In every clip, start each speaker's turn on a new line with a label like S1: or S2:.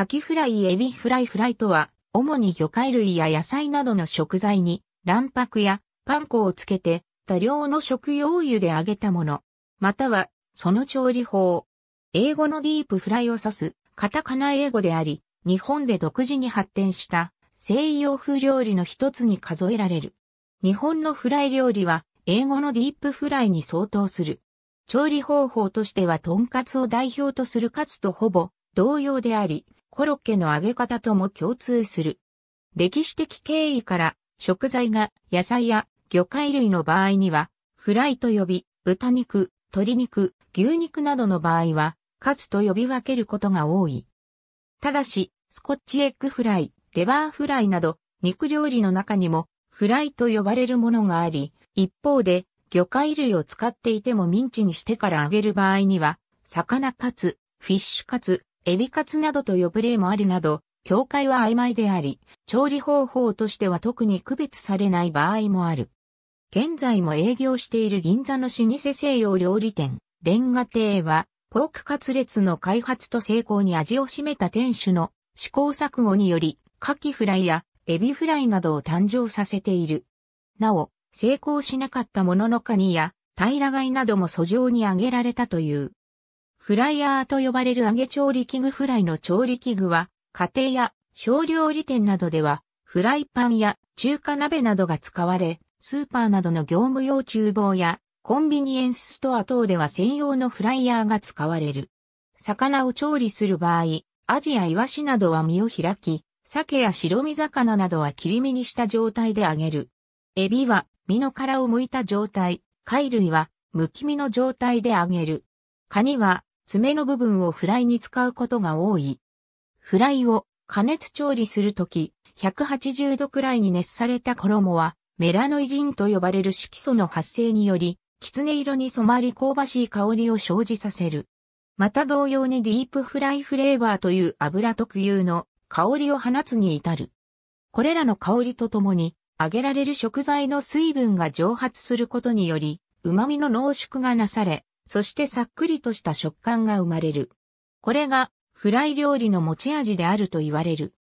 S1: カキフライエビフライフライとは、主に魚介類や野菜などの食材に、卵白やパン粉をつけて、多量の食用油で揚げたもの。または、その調理法。英語のディープフライを指す、カタカナ英語であり、日本で独自に発展した西洋風料理の一つに数えられる。日本のフライ料理は英語のディープフライに相当する。調理方法としてはトンカツを代表とするカツとほぼ同様であり、コロッケの揚げ方とも共通する。歴史的経緯から食材が野菜や魚介類の場合にはフライと呼び、豚肉、鶏肉、牛肉などの場合はカツと呼び分けることが多い。ただし、スコッチエッグフライ、レバーフライなど肉料理の中にもフライと呼ばれるものがあり、一方で魚介類を使っていてもミンチにしてから揚げる場合には、魚カツ、フィッシュカツ、エビカツなどと呼ぶ例もあるなど、境界は曖昧であり、調理方法としては特に区別されない場合もある。現在も営業している銀座の老舗西洋料理店、レンガ亭は、ポークカツレツの開発と成功に味を占めた店主の試行錯誤により、カキフライやエビフライなどを誕生させている。なお、成功しなかったもののカニや、平貝なども訴状に挙げられたという。フライヤーと呼ばれる揚げ調理器具フライの調理器具は、家庭や小料理店などでは、フライパンや中華鍋などが使われ、スーパーなどの業務用厨房やコンビニエンスストア等では専用のフライヤーが使われる。魚を調理する場合、アジやイワシなどは身を開き、鮭や白身魚などは切り身にした状態で揚げる。エビは身の殻を剥いた状態、貝類は剥き身の状態で揚げる。カニは爪の部分をフライに使うことが多い。フライを加熱調理するとき、180度くらいに熱された衣は、メラノイジンと呼ばれる色素の発生により、きつね色に染まり香ばしい香りを生じさせる。また同様にディープフライフレーバーという油特有の香りを放つに至る。これらの香りとともに、揚げられる食材の水分が蒸発することにより、旨味の濃縮がなされ、そしてさっくりとした食感が生まれる。これがフライ料理の持ち味であると言われる。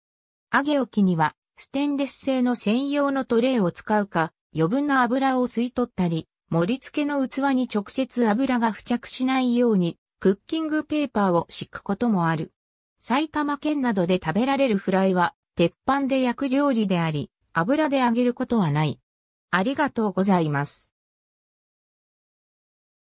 S1: 揚げ置きにはステンレス製の専用のトレイを使うか、余分な油を吸い取ったり、盛り付けの器に直接油が付着しないように、クッキングペーパーを敷くこともある。埼玉県などで食べられるフライは、鉄板で焼く料理であり、油で揚げることはない。ありがとうございます。